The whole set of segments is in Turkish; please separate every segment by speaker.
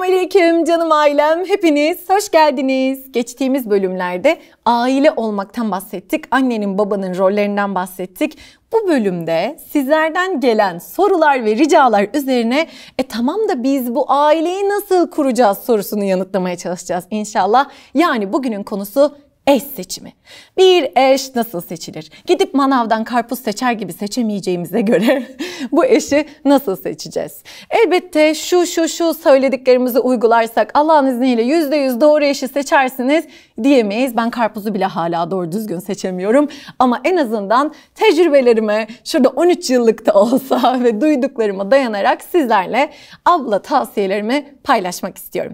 Speaker 1: Selamünaleyküm canım ailem. Hepiniz hoş geldiniz. Geçtiğimiz bölümlerde aile olmaktan bahsettik. Annenin babanın rollerinden bahsettik. Bu bölümde sizlerden gelen sorular ve ricalar üzerine e tamam da biz bu aileyi nasıl kuracağız sorusunu yanıtlamaya çalışacağız inşallah. Yani bugünün konusu eş seçimi. Bir eş nasıl seçilir? Gidip manavdan karpuz seçer gibi seçemeyeceğimize göre bu eşi nasıl seçeceğiz? Elbette şu şu şu söylediklerimizi uygularsak Allah'ın izniyle yüzde yüz doğru eşi seçersiniz diyemeyiz. Ben karpuzu bile hala doğru düzgün seçemiyorum. Ama en azından tecrübelerime şurada 13 yıllık da olsa ve duyduklarıma dayanarak sizlerle abla tavsiyelerimi paylaşmak istiyorum.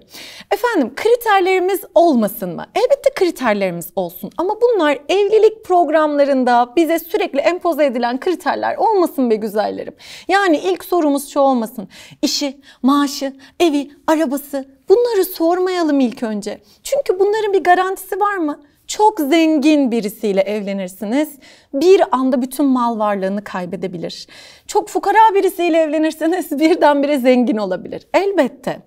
Speaker 1: Efendim kriterlerimiz olmasın mı? Elbette kriterlerimiz olsun ama bunlar evlilik programlarında bize sürekli empoze edilen kriterler olmasın be güzellerim. Yani ilk sorumuz şu olmasın. İşi, maaşı, evi, arabası, Bunları sormayalım ilk önce. Çünkü bunların bir garantisi var mı? Çok zengin birisiyle evlenirsiniz. Bir anda bütün mal varlığını kaybedebilir. Çok fukara birisiyle evlenirsiniz, birdenbire zengin olabilir. Elbette.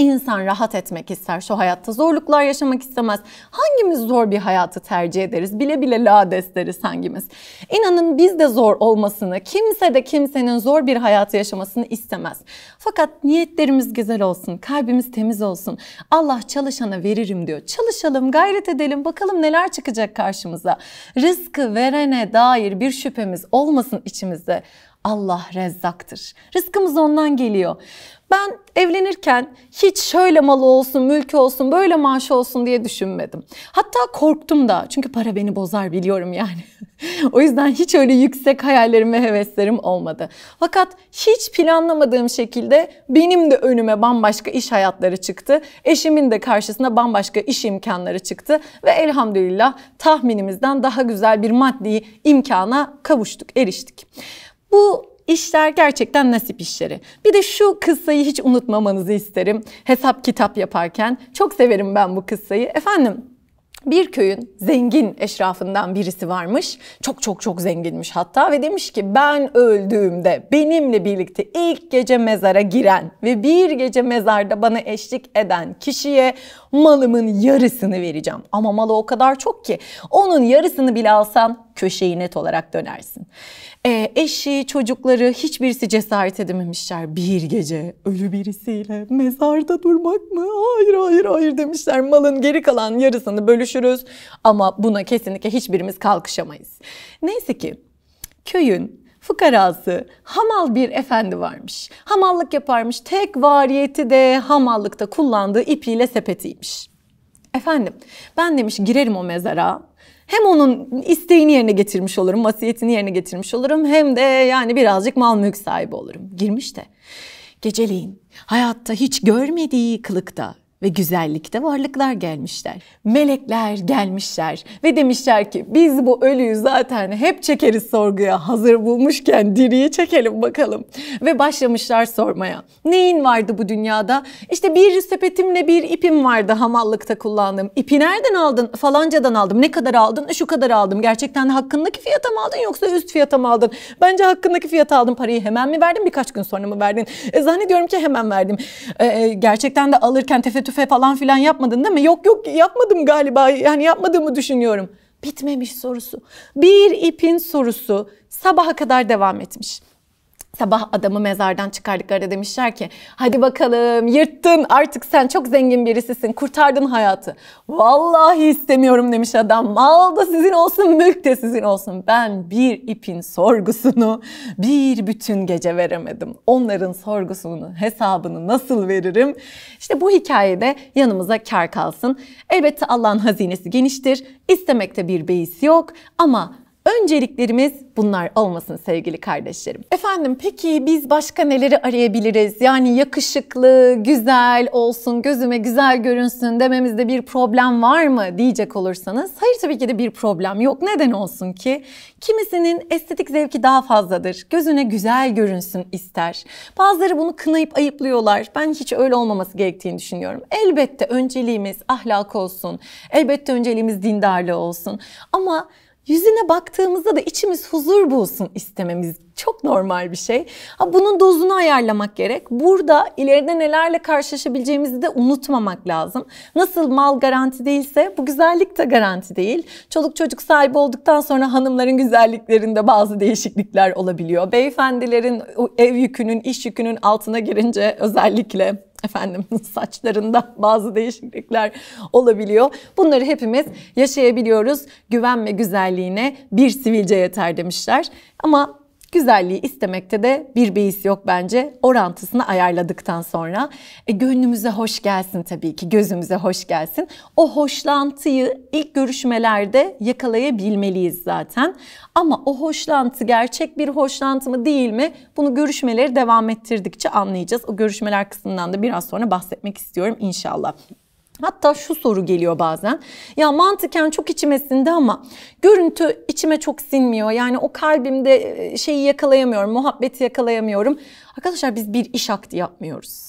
Speaker 1: İnsan rahat etmek ister şu hayatta. Zorluklar yaşamak istemez. Hangimiz zor bir hayatı tercih ederiz? Bile bile la deriz hangimiz. İnanın biz de zor olmasını, kimse de kimsenin zor bir hayatı yaşamasını istemez. Fakat niyetlerimiz güzel olsun, kalbimiz temiz olsun. Allah çalışana veririm diyor. Çalışalım, gayret edelim, bakalım neler çıkacak karşımıza. Rızkı verene dair bir şüphemiz olmasın içimizde. Allah rezzaktır. Rızkımız ondan geliyor. Ben evlenirken hiç şöyle malı olsun, mülkü olsun, böyle maaşı olsun diye düşünmedim. Hatta korktum da çünkü para beni bozar biliyorum yani. o yüzden hiç öyle yüksek hayallerim ve heveslerim olmadı. Fakat hiç planlamadığım şekilde benim de önüme bambaşka iş hayatları çıktı. Eşimin de karşısına bambaşka iş imkanları çıktı. Ve elhamdülillah tahminimizden daha güzel bir maddi imkana kavuştuk, eriştik. Bu işler gerçekten nasip işleri. Bir de şu kıssayı hiç unutmamanızı isterim. Hesap kitap yaparken çok severim ben bu kıssayı. Efendim bir köyün zengin eşrafından birisi varmış. Çok çok çok zenginmiş hatta ve demiş ki ben öldüğümde benimle birlikte ilk gece mezara giren ve bir gece mezarda bana eşlik eden kişiye malımın yarısını vereceğim. Ama malı o kadar çok ki onun yarısını bile alsan köşeyi net olarak dönersin. E, eşi, çocukları hiçbirisi cesaret edememişler. Bir gece ölü birisiyle mezarda durmak mı? Hayır hayır hayır demişler. Malın geri kalan yarısını bölüşürüz ama buna kesinlikle hiçbirimiz kalkışamayız. Neyse ki köyün fıkarası, hamal bir efendi varmış. Hamallık yaparmış. Tek variyeti de hamallıkta kullandığı ipiyle sepetiymiş. Efendim ben demiş girerim o mezara. Hem onun isteğini yerine getirmiş olurum, vasiyetini yerine getirmiş olurum. Hem de yani birazcık mal mülk sahibi olurum. Girmiş de. Geceliğin hayatta hiç görmediği kılıkta ve güzellikte varlıklar gelmişler. Melekler gelmişler ve demişler ki biz bu ölüyü zaten hep çekeriz sorguya hazır bulmuşken diriyi çekelim bakalım. Ve başlamışlar sormaya. Neyin vardı bu dünyada? İşte bir sepetimle bir ipim vardı hamallıkta kullandığım. İpi nereden aldın? Falancadan aldım. Ne kadar aldın? Şu kadar aldım. Gerçekten hakkındaki fiyata mı aldın yoksa üst fiyata mı aldın? Bence hakkındaki fiyata aldım Parayı hemen mi verdin birkaç gün sonra mı verdin? E, zannediyorum ki hemen verdim. E, e gerçekten de alırken tefettür tüfe falan filan yapmadın değil mi? Yok yok yapmadım galiba yani yapmadığımı düşünüyorum. Bitmemiş sorusu. Bir ipin sorusu sabaha kadar devam etmiş. Sabah adamı mezardan çıkardıkları demişler ki hadi bakalım yırttın artık sen çok zengin birisisin kurtardın hayatı. Vallahi istemiyorum demiş adam mal da sizin olsun mülk de sizin olsun. Ben bir ipin sorgusunu bir bütün gece veremedim. Onların sorgusunu hesabını nasıl veririm? İşte bu hikayede yanımıza kar kalsın. Elbette Allah'ın hazinesi geniştir. İstemekte bir beis yok ama Önceliklerimiz bunlar olmasın sevgili kardeşlerim. Efendim peki biz başka neleri arayabiliriz? Yani yakışıklı, güzel olsun, gözüme güzel görünsün dememizde bir problem var mı diyecek olursanız. Hayır tabii ki de bir problem yok. Neden olsun ki? Kimisinin estetik zevki daha fazladır. Gözüne güzel görünsün ister. Bazıları bunu kınayıp ayıplıyorlar. Ben hiç öyle olmaması gerektiğini düşünüyorum. Elbette önceliğimiz ahlak olsun. Elbette önceliğimiz dindarlığı olsun. Ama Yüzüne baktığımızda da içimiz huzur bulsun istememiz çok normal bir şey. Ha, bunun dozunu ayarlamak gerek. Burada ileride nelerle karşılaşabileceğimizi de unutmamak lazım. Nasıl mal garanti değilse bu güzellik de garanti değil. Çoluk çocuk sahibi olduktan sonra hanımların güzelliklerinde bazı değişiklikler olabiliyor. Beyefendilerin ev yükünün, iş yükünün altına girince özellikle efendim saçlarında bazı değişiklikler olabiliyor. Bunları hepimiz yaşayabiliyoruz. Güvenme güzelliğine bir sivilce yeter demişler. Ama Güzelliği istemekte de bir beis yok bence. Orantısını ayarladıktan sonra e, gönlümüze hoş gelsin tabii ki, gözümüze hoş gelsin. O hoşlantıyı ilk görüşmelerde yakalayabilmeliyiz zaten. Ama o hoşlantı gerçek bir hoşlantı mı değil mi? Bunu görüşmeleri devam ettirdikçe anlayacağız. O görüşmeler kısmından da biraz sonra bahsetmek istiyorum inşallah. Hatta şu soru geliyor bazen. Ya mantıken çok içime sindi ama görüntü içime çok sinmiyor. Yani o kalbimde e, şeyi yakalayamıyorum, muhabbeti yakalayamıyorum. Arkadaşlar biz bir iş akdi yapmıyoruz.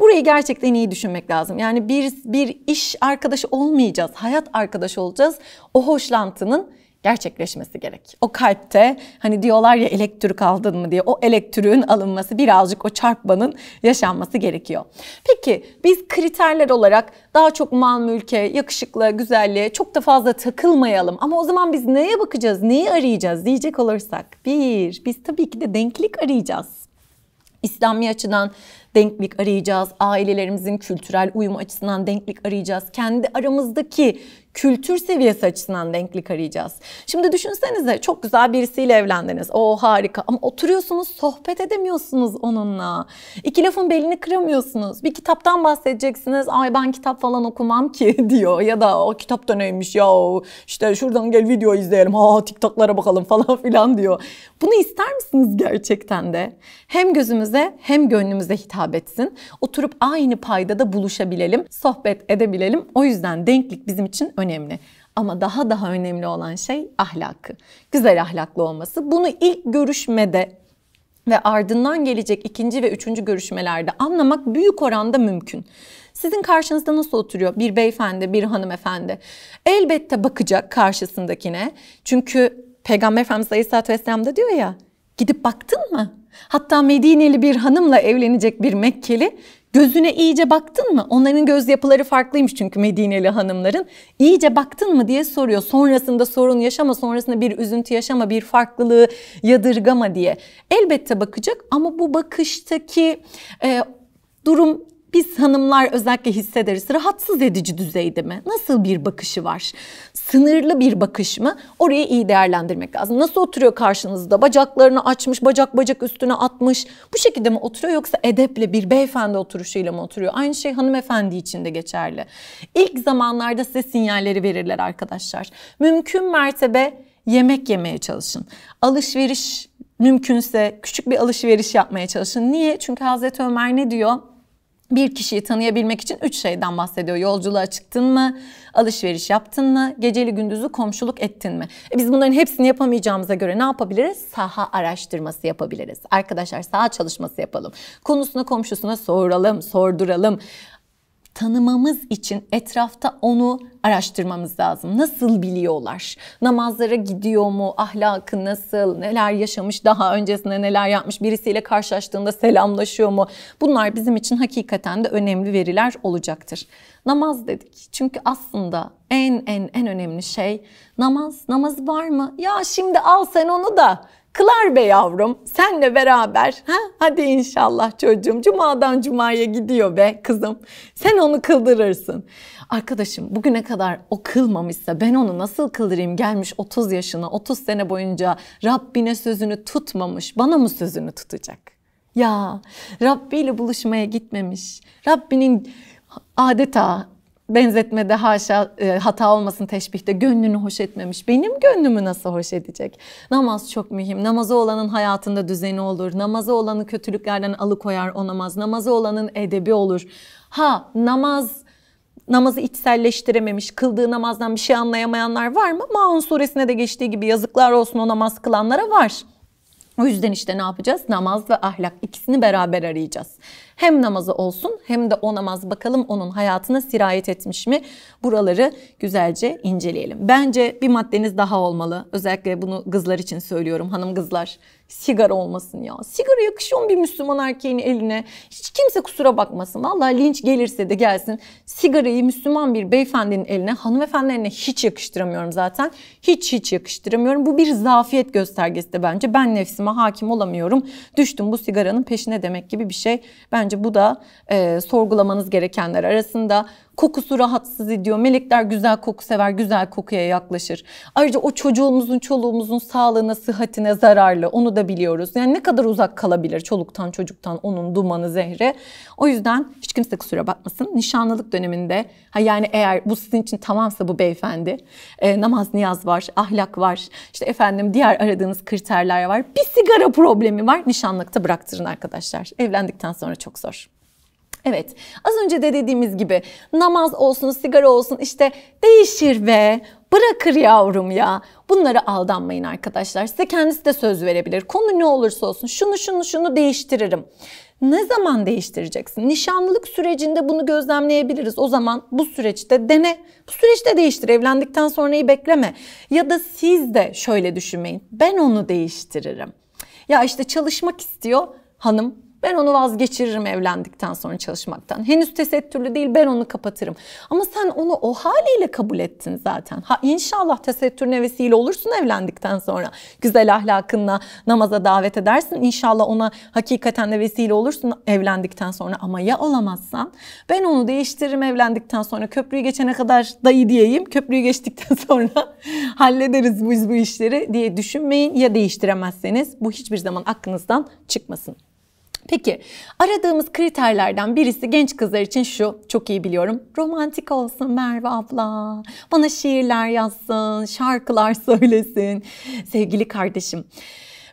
Speaker 1: Burayı gerçekten iyi düşünmek lazım. Yani bir, bir iş arkadaşı olmayacağız, hayat arkadaşı olacağız. O hoşlantının gerçekleşmesi gerek. O kalpte hani diyorlar ya elektrik aldın mı diye o elektriğin alınması birazcık o çarpmanın yaşanması gerekiyor. Peki biz kriterler olarak daha çok mal mülke, yakışıklı, güzelliğe çok da fazla takılmayalım. Ama o zaman biz neye bakacağız, neyi arayacağız diyecek olursak. Bir, biz tabii ki de denklik arayacağız. İslami açıdan denklik arayacağız. Ailelerimizin kültürel uyumu açısından denklik arayacağız. Kendi aramızdaki kültür seviyesi açısından denklik arayacağız. Şimdi düşünsenize çok güzel birisiyle evlendiniz. O harika ama oturuyorsunuz sohbet edemiyorsunuz onunla. İki lafın belini kıramıyorsunuz. Bir kitaptan bahsedeceksiniz. Ay ben kitap falan okumam ki diyor. Ya da o kitap da neymiş ya işte şuradan gel video izleyelim. Ha TikTok'lara bakalım falan filan diyor. Bunu ister misiniz gerçekten de? Hem gözümüze hem gönlümüze hitap etsin. Oturup aynı paydada buluşabilelim, sohbet edebilelim. O yüzden denklik bizim için önemli. Ama daha daha önemli olan şey ahlakı. Güzel ahlaklı olması. Bunu ilk görüşmede ve ardından gelecek ikinci ve üçüncü görüşmelerde anlamak büyük oranda mümkün. Sizin karşınızda nasıl oturuyor bir beyefendi, bir hanımefendi? Elbette bakacak karşısındakine. Çünkü Peygamber Efendimiz Aleyhisselatü Vesselam'da diyor ya, gidip baktın mı? Hatta Medineli bir hanımla evlenecek bir Mekkeli Gözüne iyice baktın mı? Onların göz yapıları farklıymış çünkü Medineli hanımların. İyice baktın mı diye soruyor. Sonrasında sorun yaşama, sonrasında bir üzüntü yaşama, bir farklılığı yadırgama diye. Elbette bakacak ama bu bakıştaki e, durum biz hanımlar özellikle hissederiz. Rahatsız edici düzeyde mi? Nasıl bir bakışı var? Sınırlı bir bakış mı? Orayı iyi değerlendirmek lazım. Nasıl oturuyor karşınızda? Bacaklarını açmış, bacak bacak üstüne atmış. Bu şekilde mi oturuyor yoksa edeple bir beyefendi oturuşuyla mı oturuyor? Aynı şey hanımefendi için de geçerli. İlk zamanlarda size sinyalleri verirler arkadaşlar. Mümkün mertebe yemek yemeye çalışın. Alışveriş mümkünse küçük bir alışveriş yapmaya çalışın. Niye? Çünkü Hazreti Ömer ne diyor? bir kişiyi tanıyabilmek için üç şeyden bahsediyor. Yolculuğa çıktın mı? Alışveriş yaptın mı? Geceli gündüzü komşuluk ettin mi? E biz bunların hepsini yapamayacağımıza göre ne yapabiliriz? Saha araştırması yapabiliriz. Arkadaşlar saha çalışması yapalım. Konusuna komşusuna soralım, sorduralım tanımamız için etrafta onu araştırmamız lazım. Nasıl biliyorlar? Namazlara gidiyor mu? Ahlakı nasıl? Neler yaşamış? Daha öncesinde neler yapmış? Birisiyle karşılaştığında selamlaşıyor mu? Bunlar bizim için hakikaten de önemli veriler olacaktır. Namaz dedik. Çünkü aslında en en en önemli şey namaz. Namaz var mı? Ya şimdi al sen onu da Kılar be yavrum senle beraber ha? hadi inşallah çocuğum cumadan cumaya gidiyor be kızım sen onu kıldırırsın. Arkadaşım bugüne kadar o kılmamışsa ben onu nasıl kıldırayım gelmiş 30 yaşına 30 sene boyunca Rabbine sözünü tutmamış bana mı sözünü tutacak? Ya Rabbi ile buluşmaya gitmemiş Rabbinin adeta benzetmede haşa e, hata olmasın teşbihte gönlünü hoş etmemiş. Benim gönlümü nasıl hoş edecek? Namaz çok mühim. Namazı olanın hayatında düzeni olur. Namazı olanı kötülüklerden alıkoyar o namaz. Namazı olanın edebi olur. Ha namaz namazı içselleştirememiş, kıldığı namazdan bir şey anlayamayanlar var mı? Maun suresine de geçtiği gibi yazıklar olsun o namaz kılanlara var. O yüzden işte ne yapacağız? Namaz ve ahlak ikisini beraber arayacağız. Hem namazı olsun hem de o namaz bakalım onun hayatına sirayet etmiş mi? Buraları güzelce inceleyelim. Bence bir maddeniz daha olmalı. Özellikle bunu kızlar için söylüyorum hanım kızlar sigara olmasın ya. Sigara yakışıyor mu bir Müslüman erkeğin eline? Hiç kimse kusura bakmasın. Valla linç gelirse de gelsin. Sigarayı Müslüman bir beyefendinin eline, hanımefendilerine hiç yakıştıramıyorum zaten. Hiç hiç yakıştıramıyorum. Bu bir zafiyet göstergesi de bence. Ben nefsime hakim olamıyorum. Düştüm bu sigaranın peşine demek gibi bir şey. Bence bu da e, sorgulamanız gerekenler arasında. Kokusu rahatsız ediyor. Melekler güzel koku sever, güzel kokuya yaklaşır. Ayrıca o çocuğumuzun, çoluğumuzun sağlığına, sıhhatine zararlı. Onu da biliyoruz. Yani ne kadar uzak kalabilir çoluktan, çocuktan onun dumanı, zehri. O yüzden hiç kimse kusura bakmasın. Nişanlılık döneminde ha yani eğer bu sizin için tamamsa bu beyefendi. E, namaz, niyaz var, ahlak var. İşte efendim diğer aradığınız kriterler var. Bir sigara problemi var. Nişanlıkta bıraktırın arkadaşlar. Evlendikten sonra çok zor. Evet az önce de dediğimiz gibi namaz olsun sigara olsun işte değişir ve bırakır yavrum ya. Bunları aldanmayın arkadaşlar. Size kendisi de söz verebilir. Konu ne olursa olsun şunu şunu şunu değiştiririm. Ne zaman değiştireceksin? Nişanlılık sürecinde bunu gözlemleyebiliriz. O zaman bu süreçte dene. Bu süreçte değiştir. Evlendikten sonrayı bekleme. Ya da siz de şöyle düşünmeyin. Ben onu değiştiririm. Ya işte çalışmak istiyor hanım ben onu vazgeçiririm evlendikten sonra çalışmaktan. Henüz tesettürlü değil ben onu kapatırım. Ama sen onu o haliyle kabul ettin zaten. Ha inşallah tesettürüne vesile olursun evlendikten sonra. Güzel ahlakınla namaza davet edersin. İnşallah ona hakikaten de vesile olursun evlendikten sonra. Ama ya olamazsan ben onu değiştiririm evlendikten sonra. Köprüyü geçene kadar dayı diyeyim. Köprüyü geçtikten sonra hallederiz biz bu işleri diye düşünmeyin. Ya değiştiremezseniz bu hiçbir zaman aklınızdan çıkmasın. Peki aradığımız kriterlerden birisi genç kızlar için şu çok iyi biliyorum. Romantik olsun Merve abla. Bana şiirler yazsın, şarkılar söylesin. Sevgili kardeşim.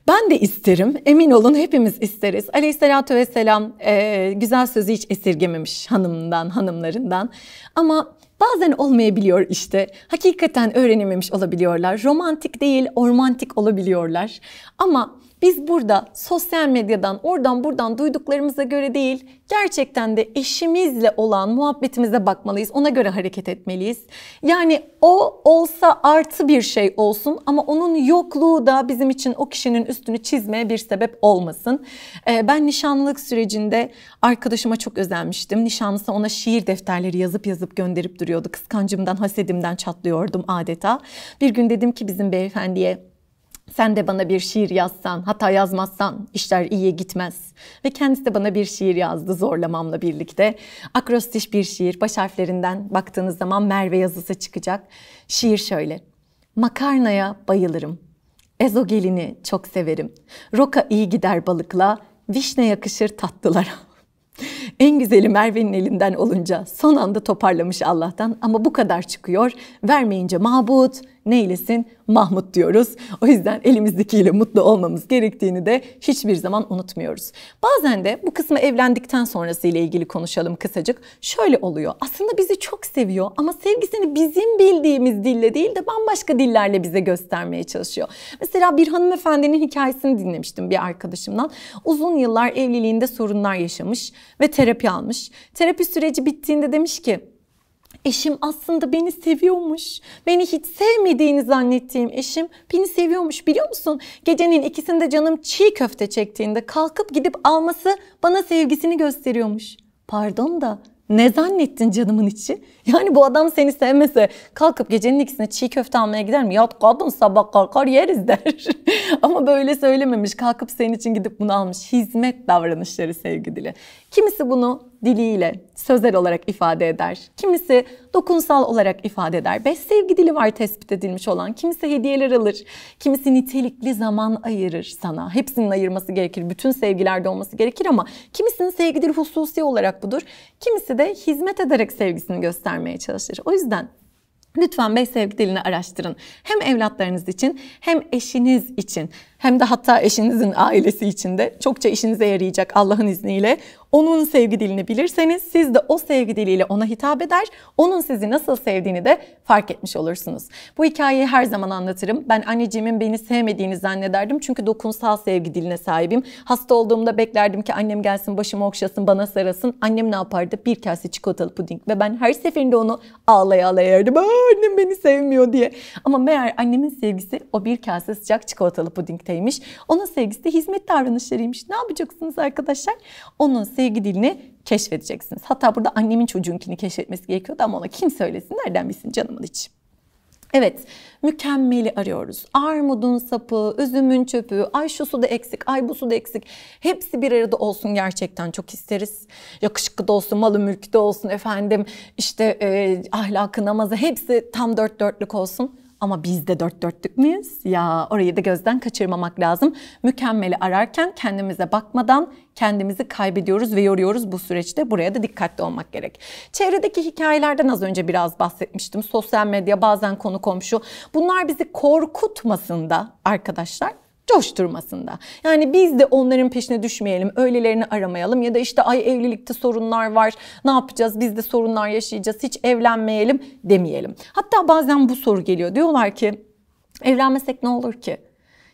Speaker 1: Ben de isterim. Emin olun hepimiz isteriz. Aleyhisselatü vesselam e, güzel sözü hiç esirgememiş hanımından, hanımlarından. Ama bazen olmayabiliyor işte. Hakikaten öğrenememiş olabiliyorlar. Romantik değil, ormantik olabiliyorlar. Ama biz burada sosyal medyadan oradan buradan duyduklarımıza göre değil gerçekten de eşimizle olan muhabbetimize bakmalıyız. Ona göre hareket etmeliyiz. Yani o olsa artı bir şey olsun ama onun yokluğu da bizim için o kişinin üstünü çizmeye bir sebep olmasın. Ee, ben nişanlılık sürecinde arkadaşıma çok özenmiştim. Nişanlısı ona şiir defterleri yazıp yazıp gönderip duruyordu. Kıskancımdan, hasedimden çatlıyordum adeta. Bir gün dedim ki bizim beyefendiye sen de bana bir şiir yazsan, hatta yazmazsan işler iyiye gitmez. Ve kendisi de bana bir şiir yazdı zorlamamla birlikte. Akrostiş bir şiir, baş harflerinden baktığınız zaman Merve yazısı çıkacak. Şiir şöyle. Makarnaya bayılırım. Ezo gelini çok severim. Roka iyi gider balıkla, vişne yakışır tatlılara. en güzeli Merve'nin elinden olunca son anda toparlamış Allah'tan ama bu kadar çıkıyor. Vermeyince mabut, neylesin? Mahmut diyoruz. O yüzden elimizdekiyle mutlu olmamız gerektiğini de hiçbir zaman unutmuyoruz. Bazen de bu kısmı evlendikten sonrası ile ilgili konuşalım kısacık. Şöyle oluyor. Aslında bizi çok seviyor ama sevgisini bizim bildiğimiz dille değil de bambaşka dillerle bize göstermeye çalışıyor. Mesela bir hanımefendinin hikayesini dinlemiştim bir arkadaşımdan. Uzun yıllar evliliğinde sorunlar yaşamış ve terapi almış. Terapi süreci bittiğinde demiş ki Eşim aslında beni seviyormuş. Beni hiç sevmediğini zannettiğim eşim beni seviyormuş biliyor musun? Gecenin ikisinde canım çiğ köfte çektiğinde kalkıp gidip alması bana sevgisini gösteriyormuş. Pardon da ne zannettin canımın içi? Yani bu adam seni sevmese kalkıp gecenin ikisine çiğ köfte almaya gider mi? Yat kadın sabah kalkar yeriz der. Ama böyle söylememiş. Kalkıp senin için gidip bunu almış. Hizmet davranışları sevgi dili. Kimisi bunu diliyle, sözel olarak ifade eder. Kimisi dokunsal olarak ifade eder. Beş sevgi dili var tespit edilmiş olan. Kimisi hediyeler alır. Kimisi nitelikli zaman ayırır sana. Hepsinin ayırması gerekir. Bütün sevgilerde olması gerekir ama kimisinin sevgi dili hususi olarak budur. Kimisi de hizmet ederek sevgisini göstermeye çalışır. O yüzden Lütfen beş sevgi dilini araştırın. Hem evlatlarınız için hem eşiniz için hem de hatta eşinizin ailesi için de çokça işinize yarayacak Allah'ın izniyle. Onun sevgi dilini bilirseniz siz de o sevgi diliyle ona hitap eder, onun sizi nasıl sevdiğini de fark etmiş olursunuz. Bu hikayeyi her zaman anlatırım. Ben anneciğimin beni sevmediğini zannederdim çünkü dokunsal sevgi diline sahibim. Hasta olduğumda beklerdim ki annem gelsin başımı okşasın, bana sarasın. Annem ne yapardı? Bir kase çikolatalı puding ve ben her seferinde onu ağlaya ağlaya yerdim. Aa annem beni sevmiyor diye. Ama meğer annemin sevgisi o bir kase sıcak çikolatalı pudingteymiş. Onun sevgisi de hizmet davranışlarıymış. Ne yapacaksınız arkadaşlar? Onun sevgi dilini keşfedeceksiniz. Hatta burada annemin çocuğunkini keşfetmesi gerekiyordu ama ona kim söylesin nereden bilsin canımın içi. Evet, mükemmeli arıyoruz. Armudun sapı, üzümün çöpü, ay şu su da eksik, ay bu su da eksik. Hepsi bir arada olsun gerçekten çok isteriz. Yakışıklı da olsun, malı mülkü de olsun efendim. İşte e, ahlakı, namazı hepsi tam dört dörtlük olsun. Ama biz de dört dörtlük müyüz? Ya orayı da gözden kaçırmamak lazım. Mükemmeli ararken kendimize bakmadan kendimizi kaybediyoruz ve yoruyoruz bu süreçte. Buraya da dikkatli olmak gerek. Çevredeki hikayelerden az önce biraz bahsetmiştim. Sosyal medya bazen konu komşu. Bunlar bizi korkutmasında arkadaşlar coşturmasında. Yani biz de onların peşine düşmeyelim, öylelerini aramayalım ya da işte ay evlilikte sorunlar var, ne yapacağız, biz de sorunlar yaşayacağız, hiç evlenmeyelim demeyelim. Hatta bazen bu soru geliyor. Diyorlar ki evlenmesek ne olur ki?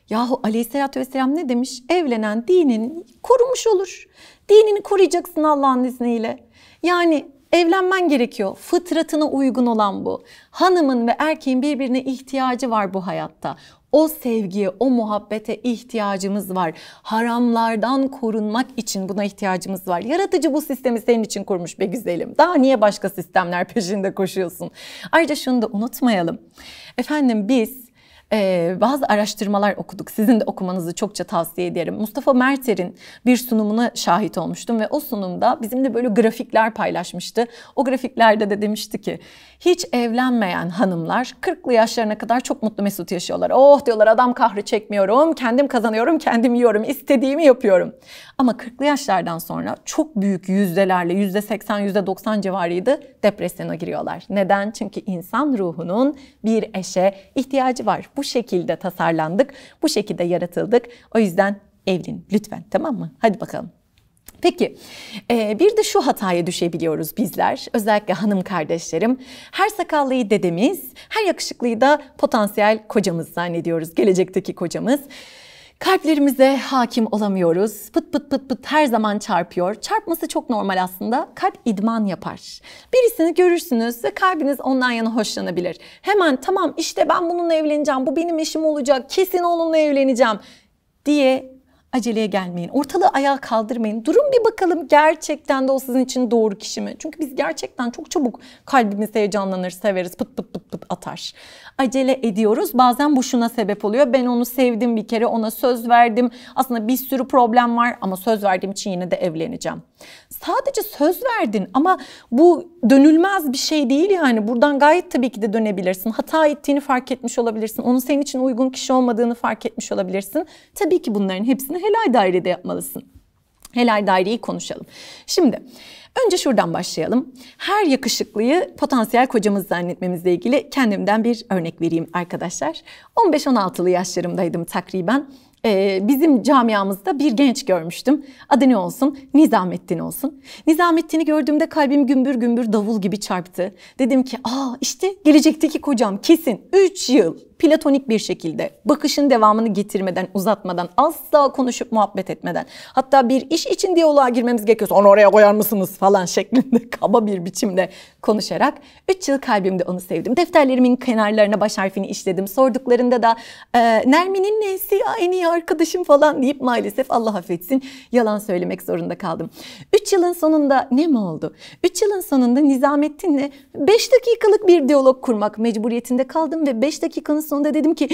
Speaker 1: Yahu aleyhissalatü vesselam ne demiş? Evlenen dinini korumuş olur. Dinini koruyacaksın Allah'ın izniyle. Yani evlenmen gerekiyor. Fıtratına uygun olan bu. Hanımın ve erkeğin birbirine ihtiyacı var bu hayatta. O sevgiye, o muhabbete ihtiyacımız var. Haramlardan korunmak için buna ihtiyacımız var. Yaratıcı bu sistemi senin için kurmuş be güzelim. Daha niye başka sistemler peşinde koşuyorsun? Ayrıca şunu da unutmayalım. Efendim biz e, bazı araştırmalar okuduk. Sizin de okumanızı çokça tavsiye ederim. Mustafa Merter'in bir sunumuna şahit olmuştum ve o sunumda bizimle böyle grafikler paylaşmıştı. O grafiklerde de demişti ki hiç evlenmeyen hanımlar 40'lı yaşlarına kadar çok mutlu mesut yaşıyorlar. Oh diyorlar adam kahri çekmiyorum, kendim kazanıyorum, kendim yiyorum, istediğimi yapıyorum. Ama 40'lı yaşlardan sonra çok büyük yüzdelerle yüzde %80, yüzde %90 civarıydı depresyona giriyorlar. Neden? Çünkü insan ruhunun bir eşe ihtiyacı var. Bu şekilde tasarlandık, bu şekilde yaratıldık. O yüzden evlenin lütfen tamam mı? Hadi bakalım. Peki e, bir de şu hataya düşebiliyoruz bizler özellikle hanım kardeşlerim. Her sakallıyı dedemiz, her yakışıklıyı da potansiyel kocamız zannediyoruz. Gelecekteki kocamız. Kalplerimize hakim olamıyoruz. Pıt pıt pıt pıt her zaman çarpıyor. Çarpması çok normal aslında. Kalp idman yapar. Birisini görürsünüz ve kalbiniz ondan yana hoşlanabilir. Hemen tamam işte ben bununla evleneceğim. Bu benim eşim olacak. Kesin onunla evleneceğim diye aceleye gelmeyin. Ortalığı ayağa kaldırmayın. Durun bir bakalım gerçekten de o sizin için doğru kişi mi? Çünkü biz gerçekten çok çabuk kalbimiz heyecanlanır, severiz, pıt pıt pıt pıt atar. Acele ediyoruz. Bazen bu şuna sebep oluyor. Ben onu sevdim bir kere, ona söz verdim. Aslında bir sürü problem var ama söz verdiğim için yine de evleneceğim. Sadece söz verdin ama bu dönülmez bir şey değil yani. Buradan gayet tabii ki de dönebilirsin. Hata ettiğini fark etmiş olabilirsin. Onun senin için uygun kişi olmadığını fark etmiş olabilirsin. Tabii ki bunların hepsini helal dairede yapmalısın. Helal daireyi konuşalım. Şimdi önce şuradan başlayalım. Her yakışıklıyı potansiyel kocamız zannetmemizle ilgili kendimden bir örnek vereyim arkadaşlar. 15-16'lı yaşlarımdaydım takriben e, bizim camiamızda bir genç görmüştüm. Adı ne olsun? Nizamettin olsun. Nizamettin'i gördüğümde kalbim gümbür gümbür davul gibi çarptı. Dedim ki aa işte gelecekteki kocam kesin 3 yıl platonik bir şekilde bakışın devamını getirmeden, uzatmadan, asla konuşup muhabbet etmeden hatta bir iş için diyaloğa girmemiz gerekiyor. onu oraya koyar mısınız falan şeklinde kaba bir biçimde konuşarak 3 yıl kalbimde onu sevdim. Defterlerimin kenarlarına baş harfini işledim. Sorduklarında da e, Nermin'in neysi ya, en iyi arkadaşım falan deyip maalesef Allah affetsin yalan söylemek zorunda kaldım. 3 yılın sonunda ne mi oldu? 3 yılın sonunda Nizamettin'le 5 dakikalık bir diyalog kurmak mecburiyetinde kaldım ve 5 dakikanın sonunda dedim ki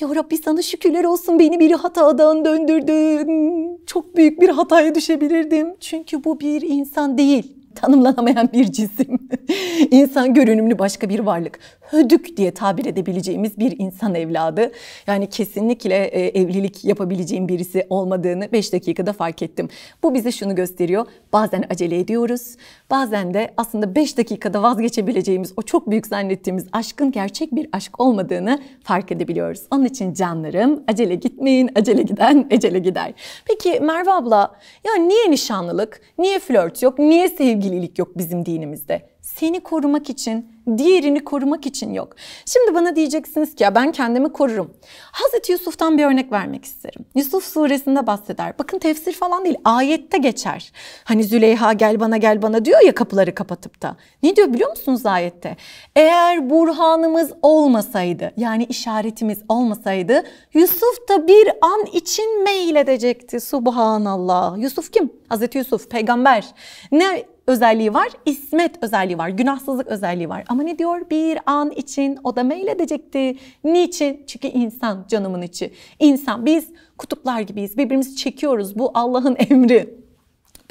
Speaker 1: ya Rabbi sana şükürler olsun beni bir hatadan döndürdün. Çok büyük bir hataya düşebilirdim. Çünkü bu bir insan değil tanımlanamayan bir cisim. insan görünümlü başka bir varlık. Hödük diye tabir edebileceğimiz bir insan evladı. Yani kesinlikle e, evlilik yapabileceğim birisi olmadığını 5 dakikada fark ettim. Bu bize şunu gösteriyor. Bazen acele ediyoruz. Bazen de aslında 5 dakikada vazgeçebileceğimiz o çok büyük zannettiğimiz aşkın gerçek bir aşk olmadığını fark edebiliyoruz. Onun için canlarım acele gitmeyin, acele giden ecele gider. Peki Merve abla ya niye nişanlılık, niye flört yok, niye sevgililik yok bizim dinimizde? seni korumak için, diğerini korumak için yok. Şimdi bana diyeceksiniz ki ya ben kendimi korurum. Hazreti Yusuf'tan bir örnek vermek isterim. Yusuf suresinde bahseder. Bakın tefsir falan değil ayette geçer. Hani Züleyha gel bana gel bana diyor ya kapıları kapatıp da. Ne diyor biliyor musunuz ayette? Eğer burhanımız olmasaydı yani işaretimiz olmasaydı Yusuf da bir an için meyledecekti. Subhanallah. Yusuf kim? Hazreti Yusuf peygamber. Ne özelliği var, ismet özelliği var, günahsızlık özelliği var. Ama ne diyor? Bir an için o da meyledecekti. Niçin? Çünkü insan canımın içi. İnsan biz kutuplar gibiyiz. Birbirimizi çekiyoruz. Bu Allah'ın emri.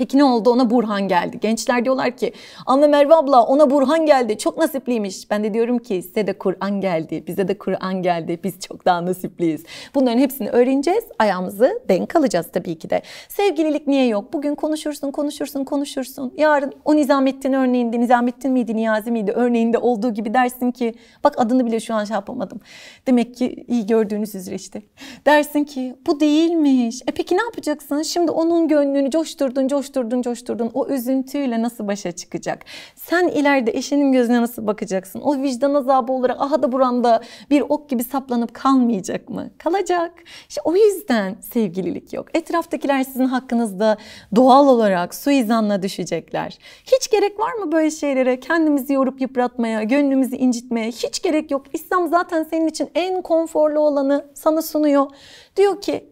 Speaker 1: Peki ne oldu ona Burhan geldi. Gençler diyorlar ki ama Merve abla ona Burhan geldi çok nasipliymiş. Ben de diyorum ki size de Kur'an geldi bize de Kur'an geldi biz çok daha nasipliyiz. Bunların hepsini öğreneceğiz ayağımızı denk alacağız tabii ki de. Sevgililik niye yok? Bugün konuşursun konuşursun konuşursun. Yarın o Nizamettin örneğinde Nizamettin miydi Niyazi miydi örneğinde olduğu gibi dersin ki bak adını bile şu an şey yapamadım. Demek ki iyi gördüğünüz üzere işte. Dersin ki bu değilmiş. E peki ne yapacaksın? Şimdi onun gönlünü coşturdun coşturdun coşturdun coşturdun o üzüntüyle nasıl başa çıkacak? Sen ileride eşinin gözüne nasıl bakacaksın? O vicdan azabı olarak aha da buramda bir ok gibi saplanıp kalmayacak mı? Kalacak. İşte o yüzden sevgililik yok. Etraftakiler sizin hakkınızda doğal olarak suizanla düşecekler. Hiç gerek var mı böyle şeylere? Kendimizi yorup yıpratmaya, gönlümüzü incitmeye hiç gerek yok. İslam zaten senin için en konforlu olanı sana sunuyor. Diyor ki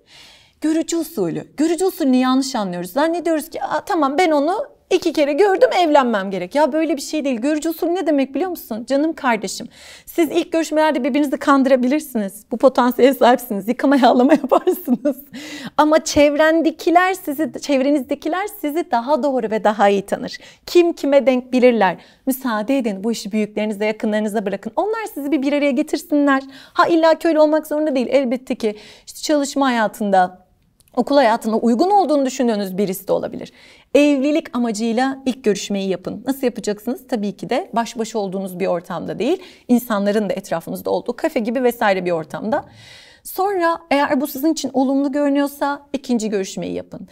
Speaker 1: Görücü usulü. Görücü usulünü yanlış anlıyoruz. Zannediyoruz ki tamam ben onu iki kere gördüm evlenmem gerek. Ya böyle bir şey değil. Görücü usulü ne demek biliyor musun? Canım kardeşim. Siz ilk görüşmelerde birbirinizi kandırabilirsiniz. Bu potansiyele sahipsiniz. Yıkama yağlama yaparsınız. Ama çevrendekiler sizi, çevrenizdekiler sizi daha doğru ve daha iyi tanır. Kim kime denk bilirler. Müsaade edin. Bu işi büyüklerinize, yakınlarınıza bırakın. Onlar sizi bir bir araya getirsinler. Ha illa köylü olmak zorunda değil. Elbette ki işte çalışma hayatında, okul hayatına uygun olduğunu düşündüğünüz birisi de olabilir. Evlilik amacıyla ilk görüşmeyi yapın. Nasıl yapacaksınız? Tabii ki de baş başa olduğunuz bir ortamda değil, insanların da etrafınızda olduğu kafe gibi vesaire bir ortamda. Sonra eğer bu sizin için olumlu görünüyorsa ikinci görüşmeyi yapın.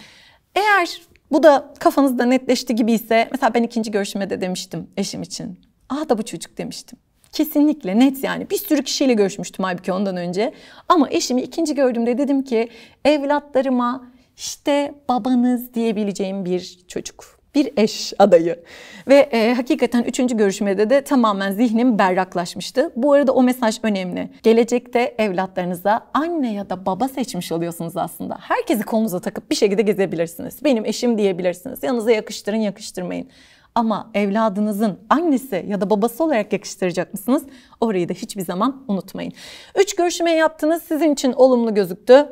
Speaker 1: Eğer bu da kafanızda netleşti gibi ise mesela ben ikinci görüşmede demiştim eşim için. Ah da bu çocuk demiştim. Kesinlikle net yani. Bir sürü kişiyle görüşmüştüm halbuki ondan önce. Ama eşimi ikinci gördüğümde dedim ki evlatlarıma işte babanız diyebileceğim bir çocuk bir eş adayı. Ve e, hakikaten üçüncü görüşmede de tamamen zihnim berraklaşmıştı. Bu arada o mesaj önemli. Gelecekte evlatlarınıza anne ya da baba seçmiş oluyorsunuz aslında. Herkesi kolunuza takıp bir şekilde gezebilirsiniz. Benim eşim diyebilirsiniz. Yanınıza yakıştırın yakıştırmayın ama evladınızın annesi ya da babası olarak yakıştıracak mısınız? Orayı da hiçbir zaman unutmayın. Üç görüşme yaptınız sizin için olumlu gözüktü.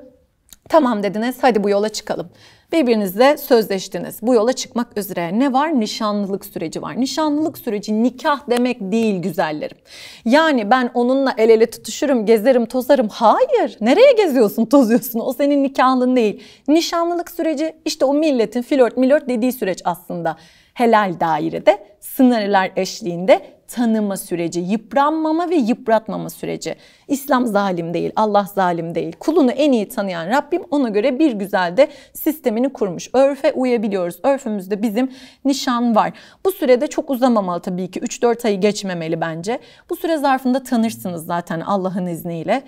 Speaker 1: Tamam dediniz hadi bu yola çıkalım. Birbirinizle sözleştiniz. Bu yola çıkmak üzere ne var? Nişanlılık süreci var. Nişanlılık süreci nikah demek değil güzellerim. Yani ben onunla el ele tutuşurum, gezerim, tozarım. Hayır. Nereye geziyorsun, tozuyorsun? O senin nikahlın değil. Nişanlılık süreci işte o milletin flört milört dediği süreç aslında. Helal dairede sınırlar eşliğinde tanıma süreci, yıpranmama ve yıpratmama süreci. İslam zalim değil, Allah zalim değil. Kulunu en iyi tanıyan Rabbim ona göre bir güzel de sistemini düzenini kurmuş. Örfe uyabiliyoruz. Örfümüzde bizim nişan var. Bu sürede çok uzamamalı tabii ki. 3-4 ayı geçmemeli bence. Bu süre zarfında tanırsınız zaten Allah'ın izniyle.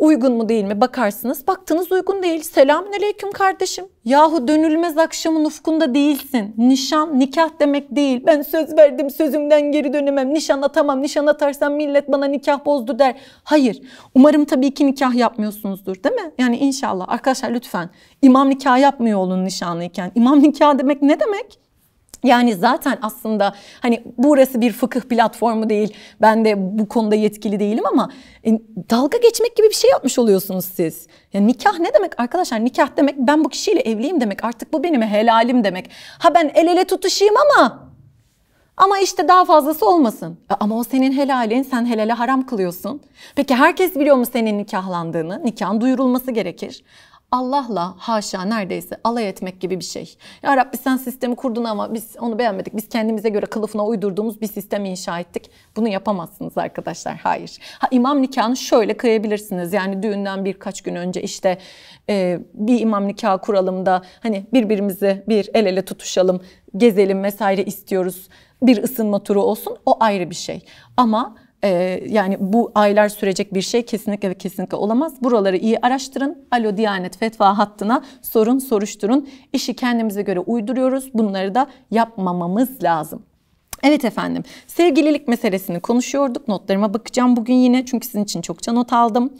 Speaker 1: Uygun mu değil mi bakarsınız. Baktınız uygun değil. Selamün aleyküm kardeşim. Yahu dönülmez akşamın ufkunda değilsin. Nişan nikah demek değil. Ben söz verdim sözümden geri dönemem. Nişan atamam. Nişan atarsam millet bana nikah bozdu der. Hayır. Umarım tabii ki nikah yapmıyorsunuzdur değil mi? Yani inşallah. Arkadaşlar lütfen İmam nikah yapmıyor olun nişanlıyken. İmam nikah demek ne demek? Yani zaten aslında hani burası bir fıkıh platformu değil. Ben de bu konuda yetkili değilim ama e, dalga geçmek gibi bir şey yapmış oluyorsunuz siz. Yani nikah ne demek arkadaşlar? Nikah demek ben bu kişiyle evliyim demek. Artık bu benim helalim demek. Ha ben el ele tutuşayım ama ama işte daha fazlası olmasın. E, ama o senin helalin, sen helale haram kılıyorsun. Peki herkes biliyor mu senin nikahlandığını? Nikahın duyurulması gerekir. Allah'la haşa neredeyse alay etmek gibi bir şey. Ya Rabbi sen sistemi kurdun ama biz onu beğenmedik. Biz kendimize göre kılıfına uydurduğumuz bir sistem inşa ettik. Bunu yapamazsınız arkadaşlar. Hayır. Ha, imam nikahını şöyle kıyabilirsiniz. Yani düğünden birkaç gün önce işte e, bir imam nikahı kuralım da hani birbirimizi bir el ele tutuşalım, gezelim vesaire istiyoruz. Bir ısınma turu olsun. O ayrı bir şey. Ama e, yani bu aylar sürecek bir şey kesinlikle ve kesinlikle olamaz. Buraları iyi araştırın. Alo Diyanet Fetva hattına sorun, soruşturun. İşi kendimize göre uyduruyoruz. Bunları da yapmamamız lazım. Evet efendim sevgililik meselesini konuşuyorduk. Notlarıma bakacağım bugün yine çünkü sizin için çokça not aldım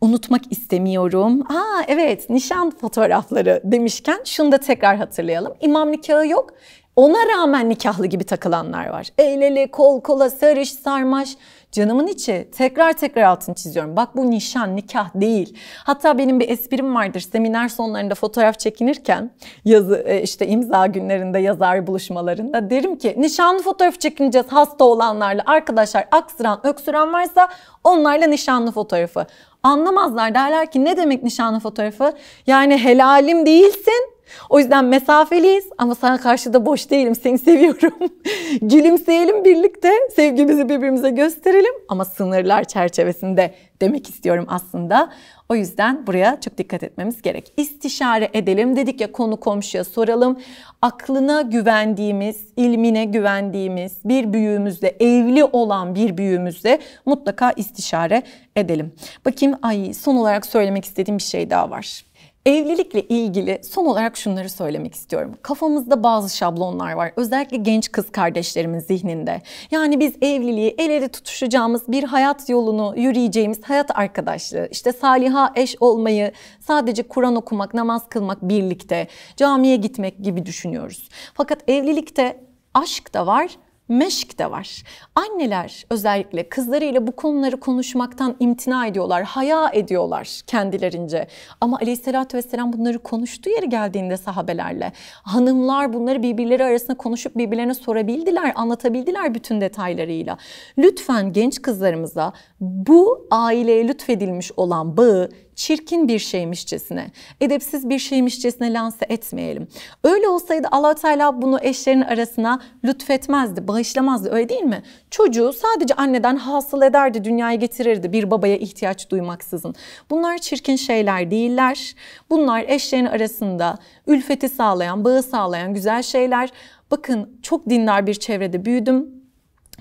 Speaker 1: unutmak istemiyorum. Aa evet nişan fotoğrafları demişken şunu da tekrar hatırlayalım. İmam nikahı yok ona rağmen nikahlı gibi takılanlar var. El ele, kol kola, sarış, sarmaş. Canımın içi tekrar tekrar altını çiziyorum. Bak bu nişan, nikah değil. Hatta benim bir esprim vardır. Seminer sonlarında fotoğraf çekinirken yazı e, işte imza günlerinde yazar buluşmalarında derim ki nişanlı fotoğraf çekineceğiz hasta olanlarla. Arkadaşlar aksıran, öksüren varsa onlarla nişanlı fotoğrafı. Anlamazlar derler ki ne demek nişanlı fotoğrafı? Yani helalim değilsin o yüzden mesafeliyiz ama sana karşı da boş değilim. Seni seviyorum. Gülümseyelim birlikte. Sevgimizi birbirimize gösterelim ama sınırlar çerçevesinde demek istiyorum aslında. O yüzden buraya çok dikkat etmemiz gerek. İstişare edelim dedik ya konu komşuya soralım. Aklına güvendiğimiz, ilmine güvendiğimiz bir büyüğümüzle, evli olan bir büyüğümüzle mutlaka istişare edelim. Bakayım ay son olarak söylemek istediğim bir şey daha var. Evlilikle ilgili son olarak şunları söylemek istiyorum. Kafamızda bazı şablonlar var. Özellikle genç kız kardeşlerimin zihninde. Yani biz evliliği el ele tutuşacağımız bir hayat yolunu yürüyeceğimiz hayat arkadaşlığı. İşte saliha eş olmayı sadece Kur'an okumak, namaz kılmak birlikte, camiye gitmek gibi düşünüyoruz. Fakat evlilikte aşk da var, meşk de var. Anneler özellikle kızlarıyla bu konuları konuşmaktan imtina ediyorlar, haya ediyorlar kendilerince. Ama aleyhissalatü vesselam bunları konuştuğu yeri geldiğinde sahabelerle. Hanımlar bunları birbirleri arasında konuşup birbirlerine sorabildiler, anlatabildiler bütün detaylarıyla. Lütfen genç kızlarımıza bu aileye lütfedilmiş olan bağı çirkin bir şeymişçesine, edepsiz bir şeymişçesine lanse etmeyelim. Öyle olsaydı allah Teala bunu eşlerin arasına lütfetmezdi, bağışlamazdı öyle değil mi? Çocuğu sadece anneden hasıl ederdi, dünyaya getirirdi bir babaya ihtiyaç duymaksızın. Bunlar çirkin şeyler değiller. Bunlar eşlerin arasında ülfeti sağlayan, bağı sağlayan güzel şeyler. Bakın çok dindar bir çevrede büyüdüm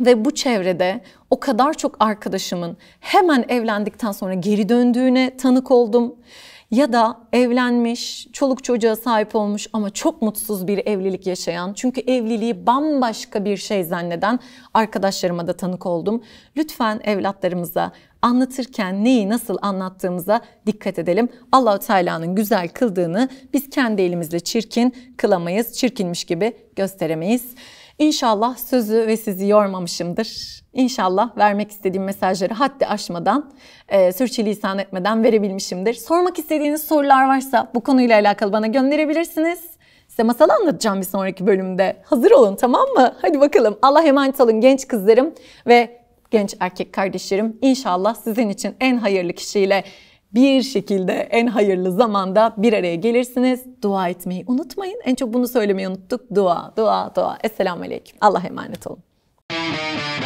Speaker 1: ve bu çevrede o kadar çok arkadaşımın hemen evlendikten sonra geri döndüğüne tanık oldum. Ya da evlenmiş, çoluk çocuğa sahip olmuş ama çok mutsuz bir evlilik yaşayan, çünkü evliliği bambaşka bir şey zanneden arkadaşlarıma da tanık oldum. Lütfen evlatlarımıza anlatırken neyi nasıl anlattığımıza dikkat edelim. Allahu Teala'nın güzel kıldığını biz kendi elimizle çirkin kılamayız, çirkinmiş gibi gösteremeyiz. İnşallah sözü ve sizi yormamışımdır. İnşallah vermek istediğim mesajları haddi aşmadan, e, sürçülisan etmeden verebilmişimdir. Sormak istediğiniz sorular varsa bu konuyla alakalı bana gönderebilirsiniz. Size masal anlatacağım bir sonraki bölümde. Hazır olun tamam mı? Hadi bakalım. Allah emanet olun genç kızlarım ve genç erkek kardeşlerim. İnşallah sizin için en hayırlı kişiyle bir şekilde en hayırlı zamanda bir araya gelirsiniz. Dua etmeyi unutmayın. En çok bunu söylemeyi unuttuk. Dua, dua, dua. Esselamu Aleyküm. Allah'a emanet olun.